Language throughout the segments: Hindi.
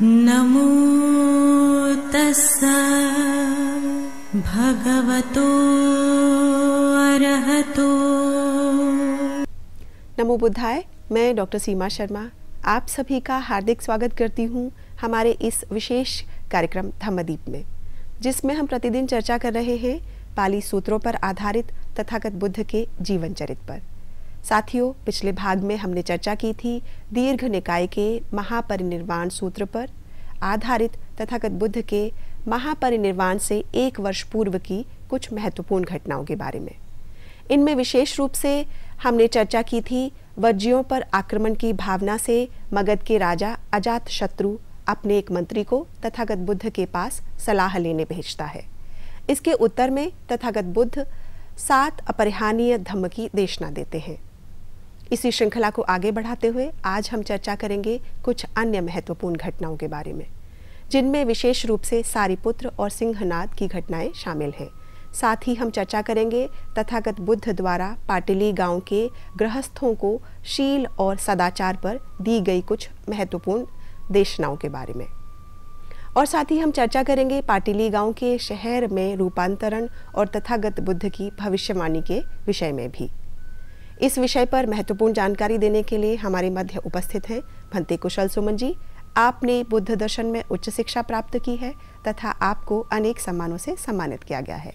नमो तस् भगवत अरहतो नमो बुद्धाय मैं डॉक्टर सीमा शर्मा आप सभी का हार्दिक स्वागत करती हूँ हमारे इस विशेष कार्यक्रम धम्मदीप में जिसमें हम प्रतिदिन चर्चा कर रहे हैं पाली सूत्रों पर आधारित तथागत बुद्ध के जीवन चरित पर साथियों पिछले भाग में हमने चर्चा की थी दीर्घ निकाय के महापरिनिर्वाण सूत्र पर आधारित तथागत बुद्ध के महापरिनिर्वाण से एक वर्ष पूर्व की कुछ महत्वपूर्ण घटनाओं के बारे में इनमें विशेष रूप से हमने चर्चा की थी वज्जियों पर आक्रमण की भावना से मगध के राजा अजात शत्रु अपने एक मंत्री को तथागत बुद्ध के पास सलाह लेने भेजता है इसके उत्तर में तथागत बुद्ध सात अपरिहानीय धम्म की देशना देते हैं इसी श्रृंखला को आगे बढ़ाते हुए आज हम चर्चा करेंगे कुछ अन्य महत्वपूर्ण घटनाओं के बारे में जिनमें विशेष रूप से सारीपुत्र और सिंहनाद की घटनाएं शामिल हैं साथ ही हम चर्चा करेंगे तथागत बुद्ध द्वारा पाटिली गांव के गृहस्थों को शील और सदाचार पर दी गई कुछ महत्वपूर्ण देशनाओं के बारे में और साथ ही हम चर्चा करेंगे पाटिली गांव के शहर में रूपांतरण और तथागत बुद्ध की भविष्यवाणी के विषय में भी इस विषय पर महत्वपूर्ण जानकारी देने के लिए हमारे मध्य उपस्थित हैं भंते कुशल सुमन जी आपने बुद्ध दर्शन में उच्च शिक्षा प्राप्त की है तथा आपको अनेक सम्मानों से सम्मानित किया गया है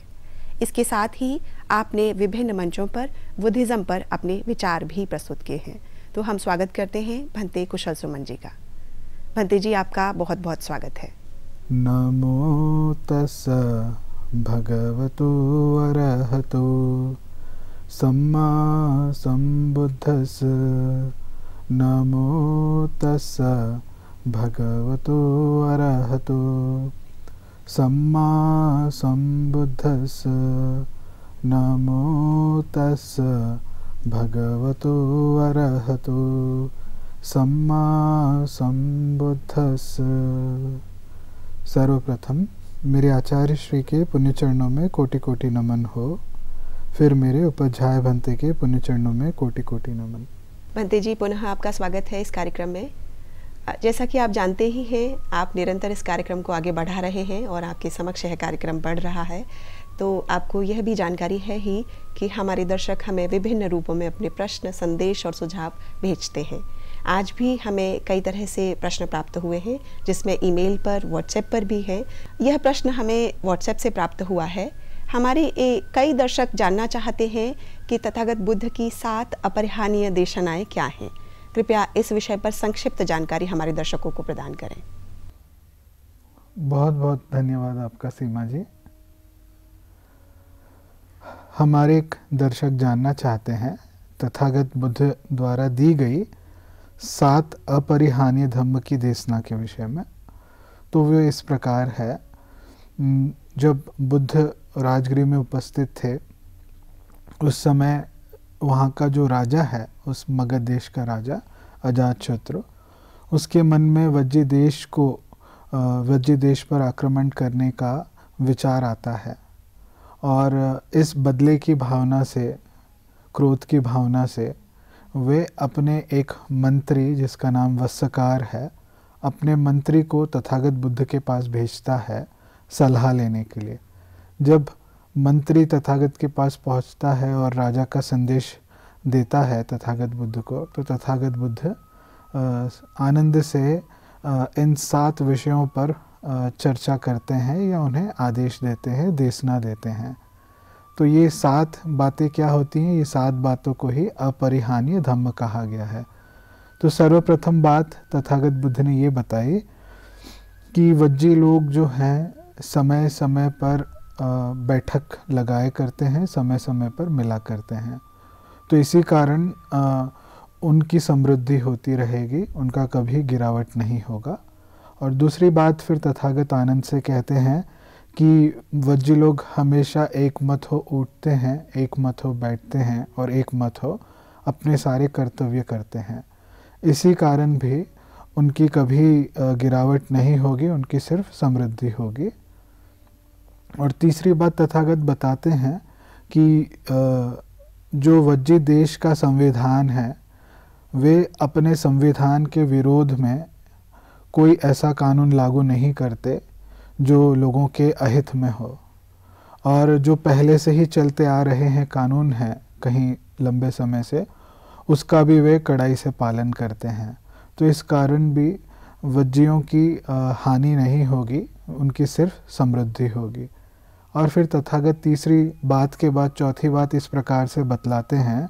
इसके साथ ही आपने विभिन्न मंचों पर बुद्धिज़्म पर अपने विचार भी प्रस्तुत किए हैं तो हम स्वागत करते हैं भंते कुशल सुमन जी का भंते जी आपका बहुत बहुत स्वागत है नमो तस् भगवतो अरहतो सम्मा संबुद्धस नमो तस् भगवतो अरहतो सम्मा संबुद्धस नमो तस् भगवतो अरहतो सम्मा संबुद्धस सर्वप्रथम मेरे आचार्य श्री के पुण्य चरणों में कोटि कोटि नमन हो फिर मेरे उपाध्याय भंते के पुण्य चरणों में कोटि कोटि नमन भंते जी पुनः आपका स्वागत है इस कार्यक्रम में जैसा कि आप जानते ही हैं आप निरंतर इस कार्यक्रम को आगे बढ़ा रहे हैं और आपके समक्ष यह कार्यक्रम बढ़ रहा है तो आपको यह भी जानकारी है ही कि हमारे दर्शक हमें विभिन्न रूपों में अपने प्रश्न संदेश और सुझाव भेजते हैं आज भी हमें कई तरह से प्रश्न प्राप्त हुए हैं जिसमें ईमेल पर व्हाट्सएप पर भी है यह प्रश्न हमें व्हाट्सएप से प्राप्त हुआ है हमारे कई दर्शक जानना चाहते हैं कि तथागत बुद्ध की सात अपरिहानीय देशनाएं क्या हैं कृपया इस विषय पर संक्षिप्त जानकारी हमारे दर्शकों को प्रदान करें बहुत बहुत धन्यवाद आपका सीमा जी हमारे एक दर्शक जानना चाहते हैं तथागत बुद्ध द्वारा दी गई सात अपरिहानीय धम्म की देशना के विषय में तो वे इस प्रकार है जब बुद्ध राजगृह में उपस्थित थे उस समय वहाँ का जो राजा है उस मगध देश का राजा अजात उसके मन में वज्र देश को वज्र देश पर आक्रमण करने का विचार आता है और इस बदले की भावना से क्रोध की भावना से वे अपने एक मंत्री जिसका नाम वस्कार है अपने मंत्री को तथागत बुद्ध के पास भेजता है सलाह लेने के लिए जब मंत्री तथागत के पास पहुंचता है और राजा का संदेश देता है तथागत बुद्ध को तो तथागत बुद्ध आनंद से इन सात विषयों पर चर्चा करते हैं या उन्हें आदेश देते हैं देशना देते हैं तो ये सात बातें क्या होती हैं ये सात बातों को ही अपरिहानीय धम्म कहा गया है तो सर्वप्रथम बात तथागत बुद्ध ने ये बताई कि वज्जी लोग जो हैं समय समय पर बैठक लगाए करते हैं समय समय पर मिला करते हैं तो इसी कारण उनकी समृद्धि होती रहेगी उनका कभी गिरावट नहीं होगा और दूसरी बात फिर तथागत आनंद से कहते हैं कि वज्र लोग हमेशा एक मत हो उठते हैं एक मत हो बैठते हैं और एक मत हो अपने सारे कर्तव्य करते हैं इसी कारण भी उनकी कभी गिरावट नहीं होगी उनकी सिर्फ समृद्धि होगी और तीसरी बात तथागत बताते हैं कि जो वज्जी देश का संविधान है वे अपने संविधान के विरोध में कोई ऐसा कानून लागू नहीं करते जो लोगों के अहित में हो और जो पहले से ही चलते आ रहे हैं कानून हैं कहीं लंबे समय से उसका भी वे कड़ाई से पालन करते हैं तो इस कारण भी वज्जियों की हानि नहीं होगी उनकी सिर्फ समृद्धि होगी और फिर तथागत तीसरी बात के बाद चौथी बात इस प्रकार से बतलाते हैं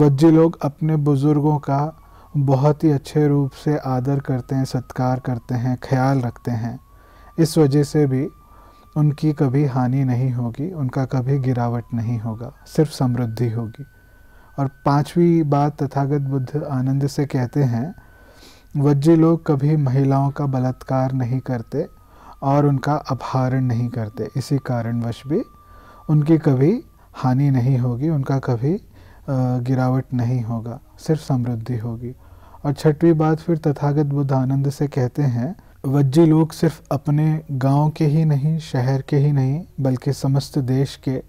वज्जी लोग अपने बुज़ुर्गों का बहुत ही अच्छे रूप से आदर करते हैं सत्कार करते हैं ख्याल रखते हैं इस वजह से भी उनकी कभी हानि नहीं होगी उनका कभी गिरावट नहीं होगा सिर्फ समृद्धि होगी और पांचवी बात तथागत बुद्ध आनंद से कहते हैं वज्जी लोग कभी महिलाओं का बलात्कार नहीं करते और उनका अपहरण नहीं करते इसी कारणवश भी उनकी कभी हानि नहीं होगी उनका कभी गिरावट नहीं होगा सिर्फ समृद्धि होगी और छठवीं बात फिर तथागत बुद्ध आनंद से कहते हैं वज्जी लोग सिर्फ अपने गांव के ही नहीं शहर के ही नहीं बल्कि समस्त देश के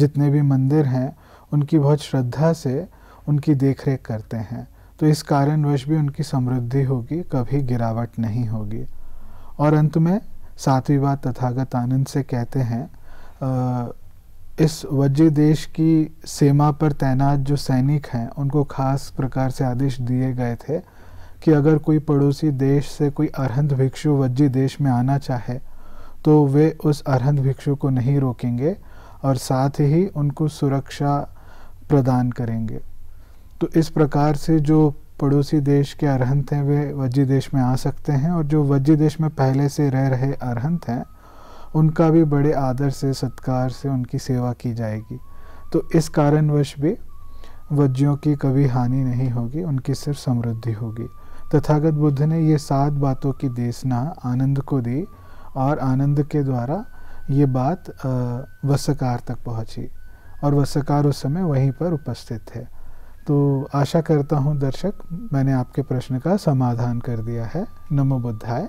जितने भी मंदिर हैं उनकी बहुत श्रद्धा से उनकी देखरेख करते हैं तो इस कारणवश भी उनकी समृद्धि होगी कभी गिरावट नहीं होगी और अंत में सातवीं बात तथागत आनंद से कहते हैं इस वज्र देश की सीमा पर तैनात जो सैनिक हैं उनको खास प्रकार से आदेश दिए गए थे कि अगर कोई पड़ोसी देश से कोई अरहंत भिक्षु वज्र देश में आना चाहे तो वे उस अरहंत भिक्षु को नहीं रोकेंगे और साथ ही उनको सुरक्षा प्रदान करेंगे तो इस प्रकार से जो पड़ोसी देश के अरहंत हैं वे वजी देश में आ सकते हैं और जो वजी देश में पहले से रह रहे अरहंत हैं उनका भी बड़े आदर से सत्कार से उनकी सेवा की जाएगी तो इस कारणवश भी वज्जियों की कभी हानि नहीं होगी उनकी सिर्फ समृद्धि होगी तथागत बुद्ध ने ये सात बातों की देशना आनंद को दी और आनंद के द्वारा ये बात वसकार तक पहुंची और वसकार उस समय वहीं पर उपस्थित थे तो आशा करता हूँ दर्शक मैंने आपके प्रश्न का समाधान कर दिया है नमो बुद्धाय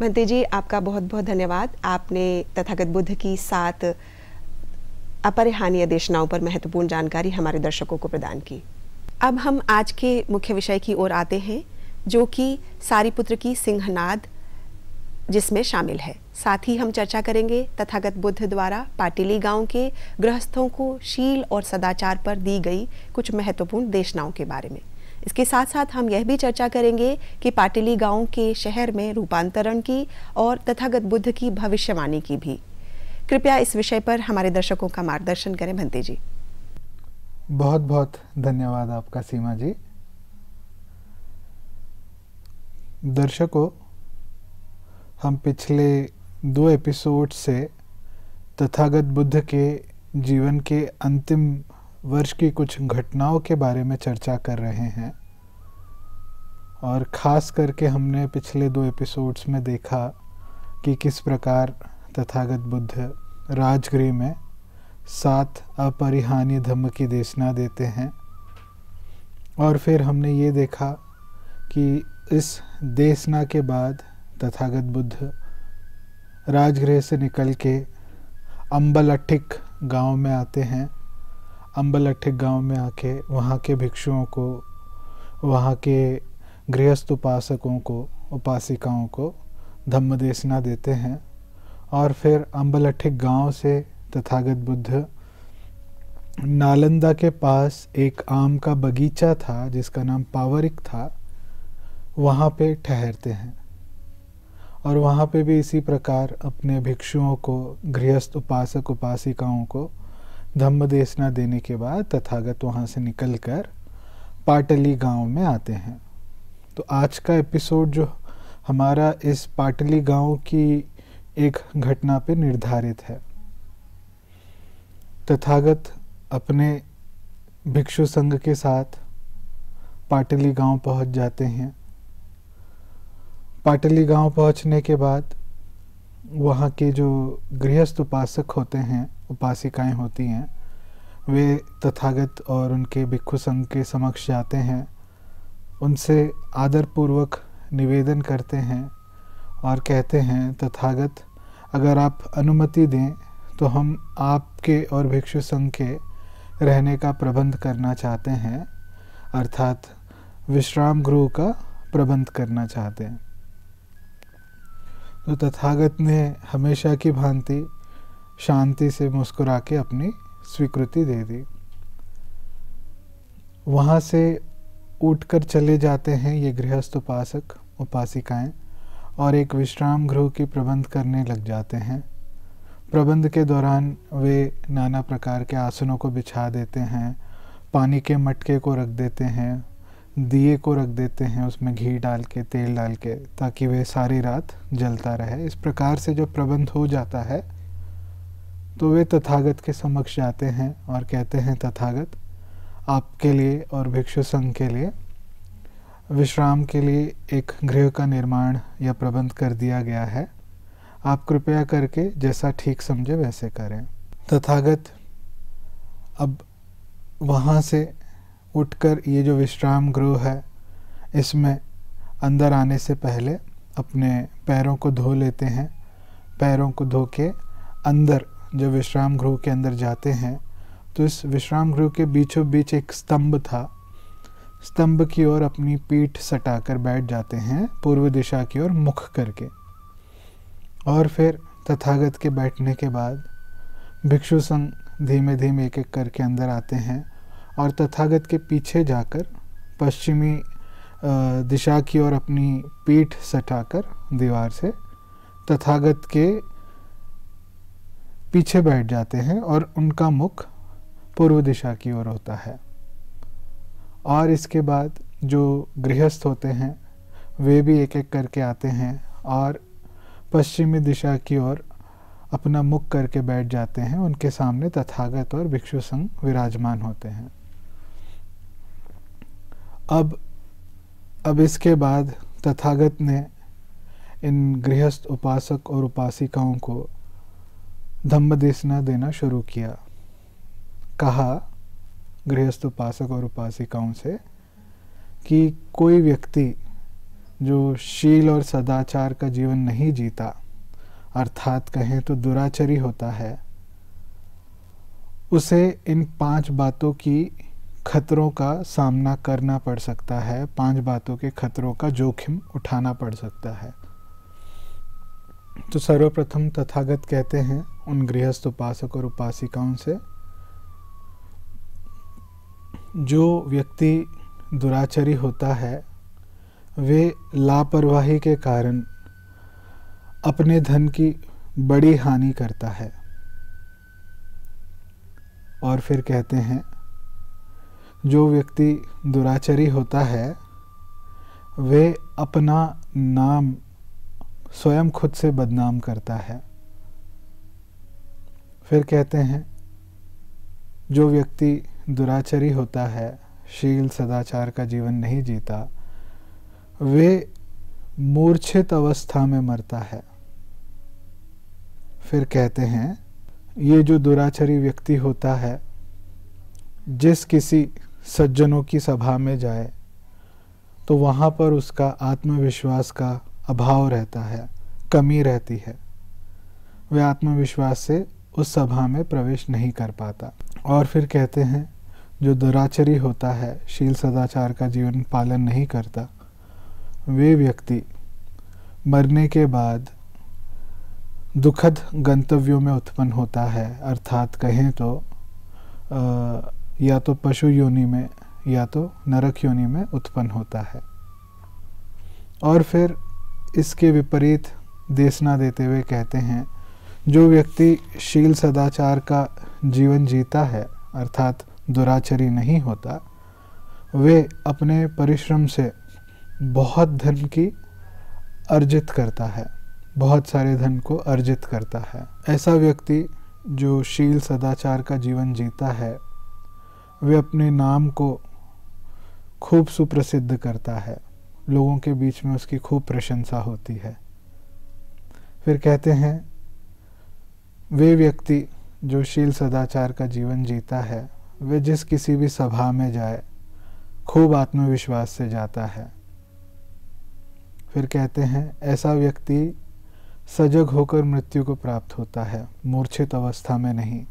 मंत्री जी आपका बहुत बहुत धन्यवाद आपने तथागत बुद्ध की सात अपरिहानीय देशनाओं पर महत्वपूर्ण जानकारी हमारे दर्शकों को प्रदान की अब हम आज के मुख्य विषय की ओर आते हैं जो कि पुत्र की सिंहनाद जिसमें शामिल है साथ ही हम चर्चा करेंगे तथागत बुद्ध द्वारा पाटिली गांव के गृहस्थों को शील और सदाचार पर दी गई कुछ महत्वपूर्ण देशनाओं के बारे में इसके साथ साथ हम यह भी चर्चा करेंगे कि पाटिली गांव के शहर में रूपांतरण की और तथागत बुद्ध की भविष्यवाणी की भी कृपया इस विषय पर हमारे दर्शकों का मार्गदर्शन करें भंते जी बहुत बहुत धन्यवाद आपका सीमा जी दर्शकों हम पिछले दो एपिसोड से तथागत बुद्ध के जीवन के अंतिम वर्ष की कुछ घटनाओं के बारे में चर्चा कर रहे हैं और ख़ास करके हमने पिछले दो एपिसोड्स में देखा कि किस प्रकार तथागत बुद्ध राजगृह में सात अपरिहानीय धम्म की देशना देते हैं और फिर हमने ये देखा कि इस देशना के बाद तथागत बुद्ध राजगृह से निकल के अम्बलठिक गांव में आते हैं अम्बलठिक गांव में आके वहाँ के भिक्षुओं को वहाँ के गृहस्थ उपासकों को उपासिकाओं को धम्म देशना देते हैं और फिर अट्ठिक गांव से तथागत बुद्ध नालंदा के पास एक आम का बगीचा था जिसका नाम पावरिक था वहाँ पे ठहरते हैं और वहाँ पे भी इसी प्रकार अपने भिक्षुओं को गृहस्थ उपासक उपासिकाओं को धम्म देशना देने के बाद तथागत वहाँ से निकलकर पाटली गांव में आते हैं तो आज का एपिसोड जो हमारा इस पाटली गांव की एक घटना पे निर्धारित है तथागत अपने भिक्षु संघ के साथ पाटली गांव पहुंच जाते हैं पाटली गांव पहुंचने के बाद वहाँ के जो गृहस्थ उपासक होते हैं उपासिकाएं होती हैं वे तथागत और उनके भिक्षु संघ के समक्ष जाते हैं उनसे आदरपूर्वक निवेदन करते हैं और कहते हैं तथागत अगर आप अनुमति दें तो हम आपके और भिक्षु संघ के रहने का प्रबंध करना चाहते हैं अर्थात विश्राम गृह का प्रबंध करना चाहते हैं तो तथागत ने हमेशा की भांति शांति से मुस्कुरा के अपनी स्वीकृति दे दी वहाँ से उठकर चले जाते हैं ये गृहस्थ उपासक उपासिकाएं और एक विश्राम गृह की प्रबंध करने लग जाते हैं प्रबंध के दौरान वे नाना प्रकार के आसनों को बिछा देते हैं पानी के मटके को रख देते हैं दिए को रख देते हैं उसमें घी डाल के तेल डाल के ताकि वह सारी रात जलता रहे इस प्रकार से जब प्रबंध हो जाता है तो वे तथागत के समक्ष जाते हैं और कहते हैं तथागत आपके लिए और भिक्षु संघ के लिए विश्राम के लिए एक गृह का निर्माण या प्रबंध कर दिया गया है आप कृपया करके जैसा ठीक समझे वैसे करें तथागत अब वहाँ से उठकर ये जो विश्राम गृह है इसमें अंदर आने से पहले अपने पैरों को धो लेते हैं पैरों को धो के अंदर जो विश्राम गृह के अंदर जाते हैं तो इस विश्राम गृह के बीचों बीच एक स्तंभ था स्तंभ की ओर अपनी पीठ सटाकर बैठ जाते हैं पूर्व दिशा की ओर मुख करके और फिर तथागत के बैठने के बाद भिक्षु संघ धीमे धीमे एक एक करके अंदर आते हैं और तथागत के पीछे जाकर पश्चिमी दिशा की ओर अपनी पीठ सटाकर दीवार से तथागत के पीछे बैठ जाते हैं और उनका मुख पूर्व दिशा की ओर होता है और इसके बाद जो गृहस्थ होते हैं वे भी एक एक करके आते हैं और पश्चिमी दिशा की ओर अपना मुख करके बैठ जाते हैं उनके सामने तथागत और भिक्षु संघ विराजमान होते हैं अब अब इसके बाद तथागत ने इन गृहस्थ उपासक और उपासिकाओं को धम्मदेशना देना शुरू किया कहा गृहस्थ उपासक और उपासिकाओं से कि कोई व्यक्ति जो शील और सदाचार का जीवन नहीं जीता अर्थात कहें तो दुराचरी होता है उसे इन पांच बातों की खतरों का सामना करना पड़ सकता है पांच बातों के खतरों का जोखिम उठाना पड़ सकता है तो सर्वप्रथम तथागत कहते हैं उन गृहस्थ उपासक और उपासिकाओं से जो व्यक्ति दुराचरी होता है वे लापरवाही के कारण अपने धन की बड़ी हानि करता है और फिर कहते हैं जो व्यक्ति दुराचारी होता है वे अपना नाम स्वयं खुद से बदनाम करता है फिर कहते हैं जो व्यक्ति दुराचारी होता है शील सदाचार का जीवन नहीं जीता वे मूर्छित अवस्था में मरता है फिर कहते हैं ये जो दुराचारी व्यक्ति होता है जिस किसी सज्जनों की सभा में जाए तो वहाँ पर उसका आत्मविश्वास का अभाव रहता है कमी रहती है वह आत्मविश्वास से उस सभा में प्रवेश नहीं कर पाता और फिर कहते हैं जो दुराचरी होता है शील सदाचार का जीवन पालन नहीं करता वे व्यक्ति मरने के बाद दुखद गंतव्यों में उत्पन्न होता है अर्थात कहें तो आ, या तो पशु योनि में या तो नरक योनि में उत्पन्न होता है और फिर इसके विपरीत देशना देते हुए कहते हैं जो व्यक्ति शील सदाचार का जीवन जीता है अर्थात दुराचरी नहीं होता वे अपने परिश्रम से बहुत धन की अर्जित करता है बहुत सारे धन को अर्जित करता है ऐसा व्यक्ति जो शील सदाचार का जीवन जीता है वे अपने नाम को खूब सुप्रसिद्ध करता है लोगों के बीच में उसकी खूब प्रशंसा होती है फिर कहते हैं वे व्यक्ति जो शील सदाचार का जीवन जीता है वे जिस किसी भी सभा में जाए खूब आत्मविश्वास से जाता है फिर कहते हैं ऐसा व्यक्ति सजग होकर मृत्यु को प्राप्त होता है मूर्छित अवस्था में नहीं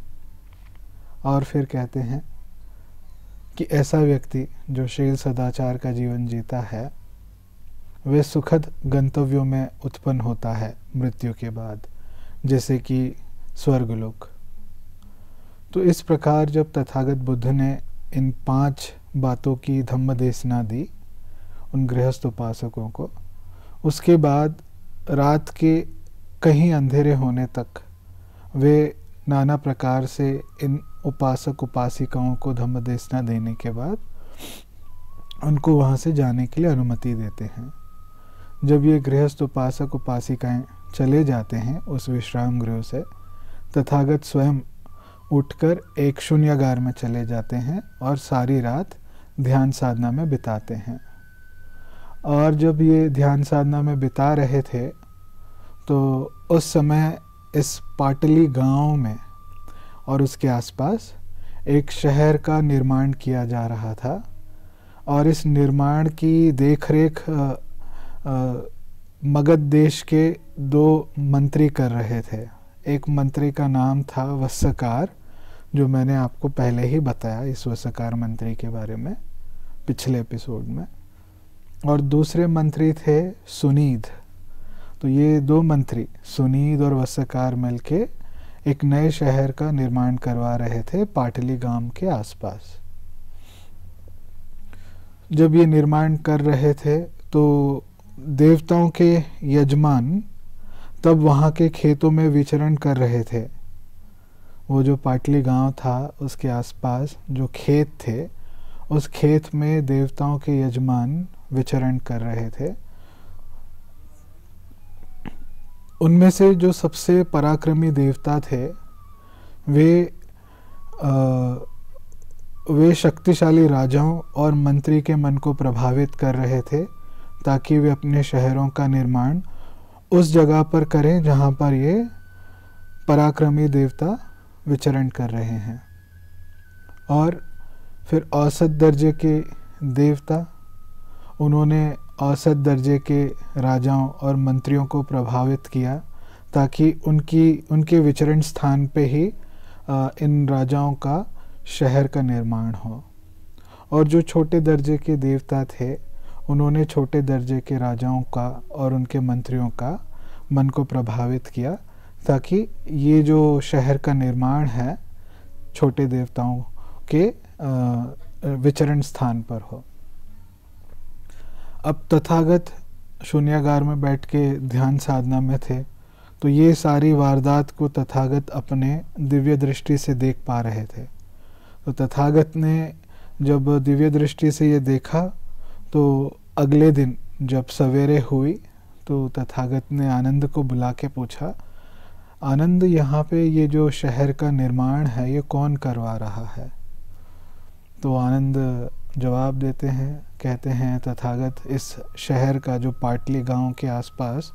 और फिर कहते हैं कि ऐसा व्यक्ति जो शील सदाचार का जीवन जीता है वे सुखद गंतव्यों में उत्पन्न होता है मृत्यु के बाद जैसे कि स्वर्गलोक तो इस प्रकार जब तथागत बुद्ध ने इन पांच बातों की धम्म देशना दी उन गृहस्थ उपासकों को उसके बाद रात के कहीं अंधेरे होने तक वे नाना प्रकार से इन उपासक उपासिकाओं को धम्म देशना देने के बाद उनको वहाँ से जाने के लिए अनुमति देते हैं जब ये गृहस्थ उपासक उपासिकाएं चले जाते हैं उस विश्राम गृह से तथागत स्वयं उठकर एक शून्यगार में चले जाते हैं और सारी रात ध्यान साधना में बिताते हैं और जब ये ध्यान साधना में बिता रहे थे तो उस समय इस पाटली गांव में और उसके आसपास एक शहर का निर्माण किया जा रहा था और इस निर्माण की देखरेख मगध देश के दो मंत्री कर रहे थे एक मंत्री का नाम था वस्कार जो मैंने आपको पहले ही बताया इस वस्कार मंत्री के बारे में पिछले एपिसोड में और दूसरे मंत्री थे सुनीध तो ये दो मंत्री सुनीध और वस्कार मिलके के एक नए शहर का निर्माण करवा रहे थे पाटली गांव के आसपास जब ये निर्माण कर रहे थे तो देवताओं के यजमान तब वहाँ के खेतों में विचरण कर रहे थे वो जो पाटली गांव था उसके आसपास जो खेत थे उस खेत में देवताओं के यजमान विचरण कर रहे थे उनमें से जो सबसे पराक्रमी देवता थे वे आ, वे शक्तिशाली राजाओं और मंत्री के मन को प्रभावित कर रहे थे ताकि वे अपने शहरों का निर्माण उस जगह पर करें जहां पर ये पराक्रमी देवता विचरण कर रहे हैं और फिर औसत दर्जे के देवता उन्होंने औसत दर्जे के राजाओं और मंत्रियों को प्रभावित किया ताकि उनकी उनके विचरण स्थान पे ही इन राजाओं का शहर का निर्माण हो और जो छोटे दर्जे के देवता थे उन्होंने छोटे दर्जे के राजाओं का और उनके मंत्रियों का मन को प्रभावित किया ताकि ये जो शहर का निर्माण है छोटे देवताओं के विचरण स्थान पर हो अब तथागत शून्यगार में बैठ के ध्यान साधना में थे तो ये सारी वारदात को तथागत अपने दिव्य दृष्टि से देख पा रहे थे तो तथागत ने जब दिव्य दृष्टि से ये देखा तो अगले दिन जब सवेरे हुई तो तथागत ने आनंद को बुला के पूछा आनंद यहाँ पे ये जो शहर का निर्माण है ये कौन करवा रहा है तो आनंद जवाब देते हैं कहते हैं तथागत इस शहर का जो पाटली गांव के आसपास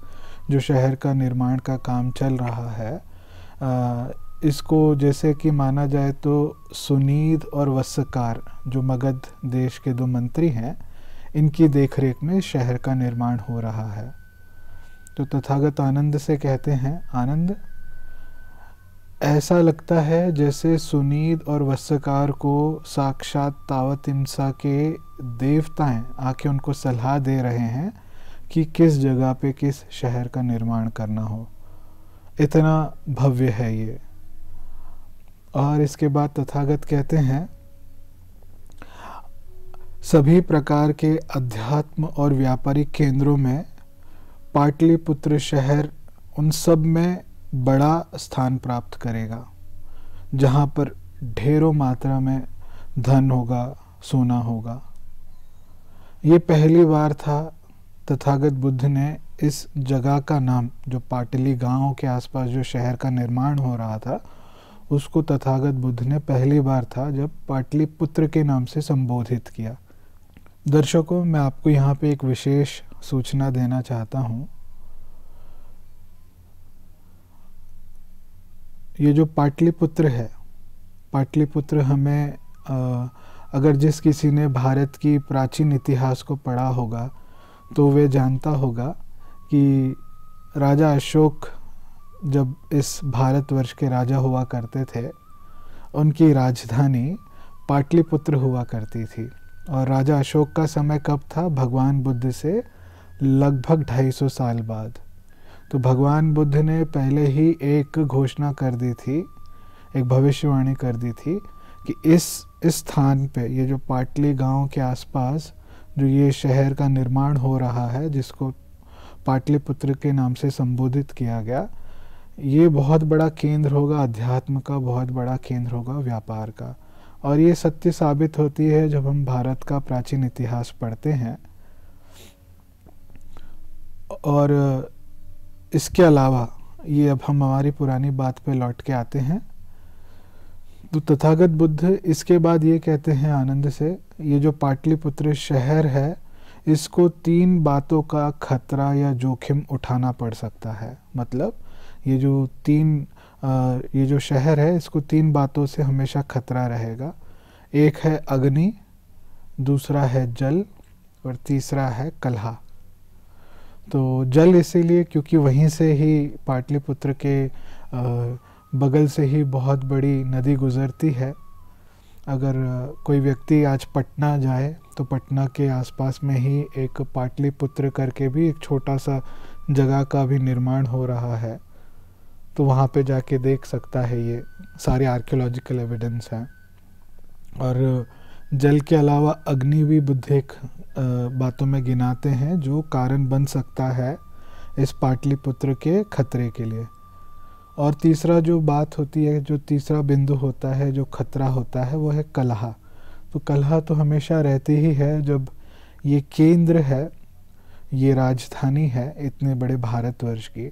जो शहर का निर्माण का काम चल रहा है आ, इसको जैसे कि माना जाए तो सुनीद और वस्कार जो मगध देश के दो मंत्री हैं इनकी देखरेख में शहर का निर्माण हो रहा है तो तथागत आनंद से कहते हैं आनंद ऐसा लगता है जैसे सुनीद और वस्कार को साक्षात तावत इंसा के देवताएं आके उनको सलाह दे रहे हैं कि किस जगह पे किस शहर का निर्माण करना हो इतना भव्य है ये और इसके बाद तथागत कहते हैं सभी प्रकार के अध्यात्म और व्यापारिक केंद्रों में पाटलिपुत्र शहर उन सब में बड़ा स्थान प्राप्त करेगा जहाँ पर ढेरों मात्रा में धन होगा सोना होगा ये पहली बार था तथागत बुद्ध ने इस जगह का नाम जो पाटली गांव के आसपास जो शहर का निर्माण हो रहा था उसको तथागत बुद्ध ने पहली बार था जब पाटली पुत्र के नाम से संबोधित किया दर्शकों मैं आपको यहाँ पे एक विशेष सूचना देना चाहता हूँ ये जो पाटलिपुत्र है पाटलिपुत्र हमें आ, अगर जिस किसी ने भारत की प्राचीन इतिहास को पढ़ा होगा तो वे जानता होगा कि राजा अशोक जब इस भारतवर्ष के राजा हुआ करते थे उनकी राजधानी पाटलिपुत्र हुआ करती थी और राजा अशोक का समय कब था भगवान बुद्ध से लगभग 250 साल बाद तो भगवान बुद्ध ने पहले ही एक घोषणा कर दी थी एक भविष्यवाणी कर दी थी कि इस इस स्थान पे ये जो पाटली गांव के आसपास जो ये शहर का निर्माण हो रहा है जिसको पाटलिपुत्र के नाम से संबोधित किया गया ये बहुत बड़ा केंद्र होगा अध्यात्म का बहुत बड़ा केंद्र होगा व्यापार का और ये सत्य साबित होती है जब हम भारत का प्राचीन इतिहास पढ़ते हैं और इसके अलावा ये अब हम हमारी पुरानी बात पे लौट के आते हैं तो तथागत बुद्ध इसके बाद ये कहते हैं आनंद से ये जो पाटलिपुत्र शहर है इसको तीन बातों का खतरा या जोखिम उठाना पड़ सकता है मतलब ये जो तीन आ, ये जो शहर है इसको तीन बातों से हमेशा खतरा रहेगा एक है अग्नि दूसरा है जल और तीसरा है कलहा तो जल इसीलिए क्योंकि वहीं से ही पाटलिपुत्र के बगल से ही बहुत बड़ी नदी गुजरती है अगर कोई व्यक्ति आज पटना जाए तो पटना के आसपास में ही एक पाटलिपुत्र करके भी एक छोटा सा जगह का भी निर्माण हो रहा है तो वहाँ पे जाके देख सकता है ये सारे आर्कियोलॉजिकल एविडेंस हैं और जल के अलावा अग्नि भी बुद्धिक बातों में गिनाते हैं जो कारण बन सकता है इस पाटलिपुत्र के खतरे के लिए और तीसरा जो बात होती है जो तीसरा बिंदु होता है जो खतरा होता है वो है कलह तो कलह तो हमेशा रहती ही है जब ये केंद्र है ये राजधानी है इतने बड़े भारतवर्ष की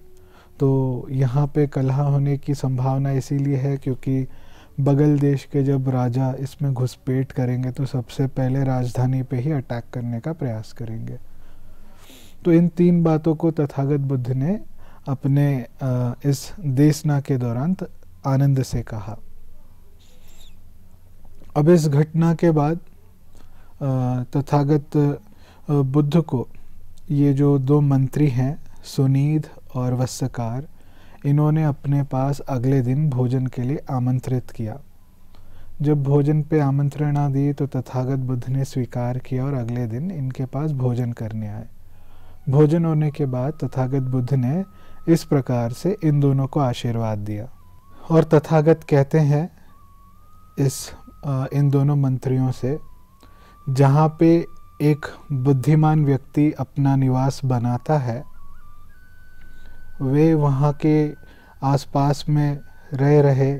तो यहाँ पे कलह होने की संभावना इसीलिए है क्योंकि बगल देश के जब राजा इसमें घुसपैठ करेंगे तो सबसे पहले राजधानी पे ही अटैक करने का प्रयास करेंगे तो इन तीन बातों को तथागत बुद्ध ने अपने इस देशना के दौरान आनंद से कहा अब इस घटना के बाद तथागत बुद्ध को ये जो दो मंत्री हैं सुनीध और वस्कार इन्होंने अपने पास अगले दिन भोजन के लिए आमंत्रित किया जब भोजन पे आमंत्रणा दी तो तथागत बुद्ध ने स्वीकार किया और अगले दिन इनके पास भोजन करने आए भोजन होने के बाद तथागत बुद्ध ने इस प्रकार से इन दोनों को आशीर्वाद दिया और तथागत कहते हैं इस इन दोनों मंत्रियों से जहाँ पे एक बुद्धिमान व्यक्ति अपना निवास बनाता है वे वहाँ के आसपास में रह रहे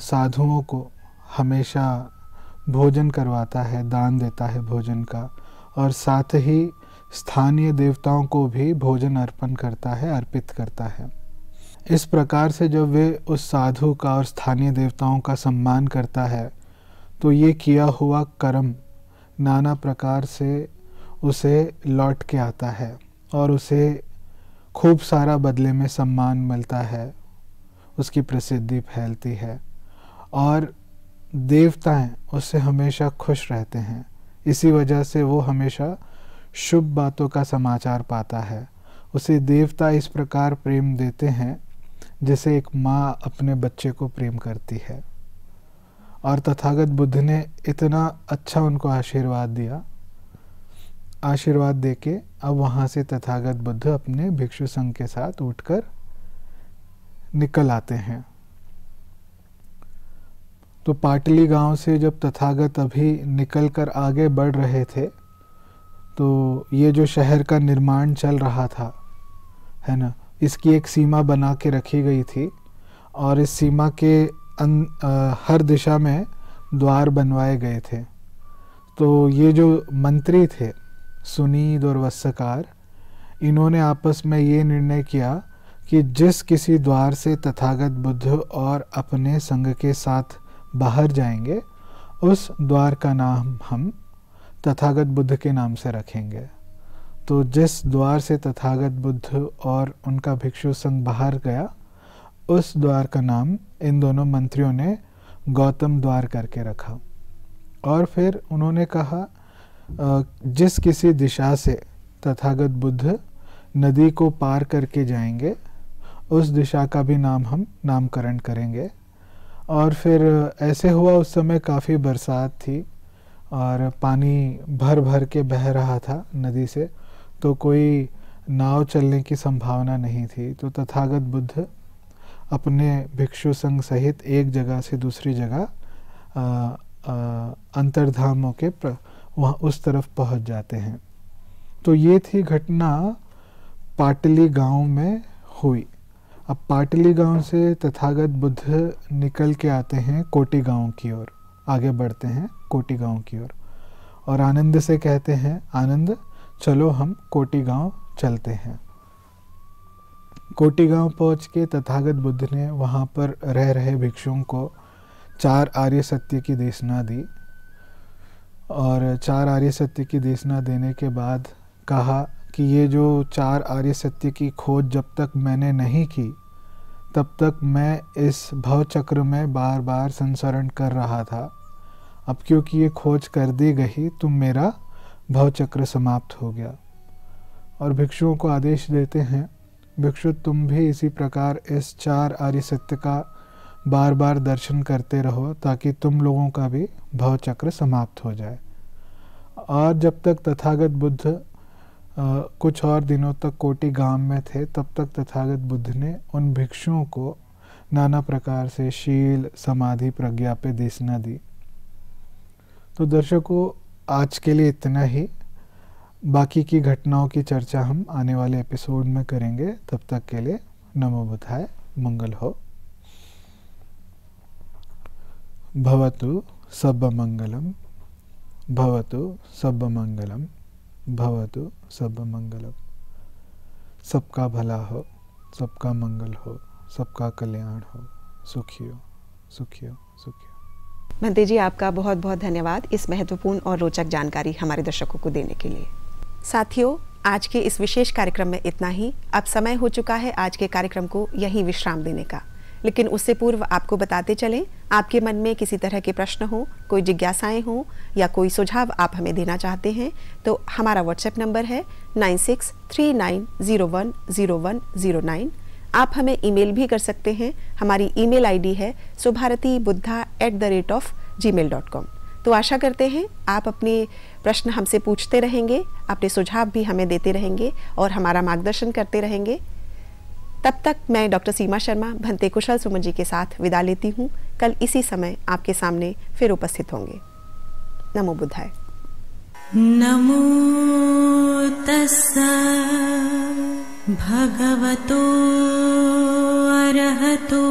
साधुओं को हमेशा भोजन करवाता है दान देता है भोजन का और साथ ही स्थानीय देवताओं को भी भोजन अर्पण करता है अर्पित करता है इस प्रकार से जब वे उस साधु का और स्थानीय देवताओं का सम्मान करता है तो ये किया हुआ कर्म नाना प्रकार से उसे लौट के आता है और उसे खूब सारा बदले में सम्मान मिलता है उसकी प्रसिद्धि फैलती है और देवताएं उससे हमेशा खुश रहते हैं इसी वजह से वो हमेशा शुभ बातों का समाचार पाता है उसे देवता इस प्रकार प्रेम देते हैं जैसे एक माँ अपने बच्चे को प्रेम करती है और तथागत बुद्ध ने इतना अच्छा उनको आशीर्वाद दिया आशीर्वाद देके अब वहाँ से तथागत बुद्ध अपने भिक्षु संघ के साथ उठकर निकल आते हैं तो पाटली गांव से जब तथागत अभी निकल कर आगे बढ़ रहे थे तो ये जो शहर का निर्माण चल रहा था है ना इसकी एक सीमा बना के रखी गई थी और इस सीमा के अन, अं, आ, हर दिशा में द्वार बनवाए गए थे तो ये जो मंत्री थे सुनीद और वस्सकार इन्होंने आपस में ये निर्णय किया कि जिस किसी द्वार से तथागत बुद्ध और अपने संघ के साथ बाहर जाएंगे उस द्वार का नाम हम तथागत बुद्ध के नाम से रखेंगे तो जिस द्वार से तथागत बुद्ध और उनका भिक्षु संघ बाहर गया उस द्वार का नाम इन दोनों मंत्रियों ने गौतम द्वार करके रखा और फिर उन्होंने कहा जिस किसी दिशा से तथागत बुद्ध नदी को पार करके जाएंगे उस दिशा का भी नाम हम नामकरण करेंगे और फिर ऐसे हुआ उस समय काफ़ी बरसात थी और पानी भर भर के बह रहा था नदी से तो कोई नाव चलने की संभावना नहीं थी तो तथागत बुद्ध अपने भिक्षु संघ सहित एक जगह से दूसरी जगह अंतर्धामों के प्र, वहाँ उस तरफ पहुँच जाते हैं तो ये थी घटना पाटली गांव में हुई अब पाटली गांव से तथागत बुद्ध निकल के आते हैं कोटी गांव की ओर आगे बढ़ते हैं कोटी गांव की ओर और आनंद से कहते हैं आनंद चलो हम कोटी गांव चलते हैं कोटी गांव पहुँच के तथागत बुद्ध ने वहाँ पर रह रहे भिक्षुओं को चार आर्य सत्य की देशना दी और चार आर्य सत्य की देशना देने के बाद कहा कि ये जो चार आर्य सत्य की खोज जब तक मैंने नहीं की तब तक मैं इस भव चक्र में बार बार संसरण कर रहा था अब क्योंकि ये खोज कर दी गई तो मेरा भव चक्र समाप्त हो गया और भिक्षुओं को आदेश देते हैं भिक्षु तुम भी इसी प्रकार इस चार आर्य सत्य का बार बार दर्शन करते रहो ताकि तुम लोगों का भी भव चक्र समाप्त हो जाए और जब तक तथागत बुद्ध आ, कुछ और दिनों तक कोटी गांव में थे तब तक तथागत बुद्ध ने उन भिक्षुओं को नाना प्रकार से शील समाधि प्रज्ञा पे देशना दी तो दर्शकों आज के लिए इतना ही बाकी की घटनाओं की चर्चा हम आने वाले एपिसोड में करेंगे तब तक के लिए नमो बुधाए मंगल हो भवतु सब्बमङ्गलं भवतु सब्बमङ्गलं भवतु सब्बमङ्गलं सबका भला हो सबका मंगल हो सबका कल्याण हो सुखियो सुखियो सुखियो हो मंत्री जी आपका बहुत बहुत धन्यवाद इस महत्वपूर्ण और रोचक जानकारी हमारे दर्शकों को देने के लिए साथियों आज के इस विशेष कार्यक्रम में इतना ही अब समय हो चुका है आज के कार्यक्रम को यही विश्राम देने का लेकिन उससे पूर्व आपको बताते चलें आपके मन में किसी तरह के प्रश्न हो कोई जिज्ञासाएं हों या कोई सुझाव आप हमें देना चाहते हैं तो हमारा व्हाट्सएप नंबर है nine six three nine zero one zero one zero nine आप हमें ईमेल भी कर सकते हैं हमारी ईमेल आईडी है Subharti Buddha at the rate of Gmail dot com तो आशा करते हैं आप अपने प्रश्न हमसे पूछते रहेंगे अपने सुझाव भी हमें देते रहेंगे और हमारा मार्गदर्शन करते रहेंगे तब तक मैं डॉक्टर सीमा शर्मा भंते कुशल सुमन जी के साथ विदा लेती हूँ कल इसी समय आपके सामने फिर उपस्थित होंगे नमो बुद्धाय नमो तस्सा भगवतो अरहतो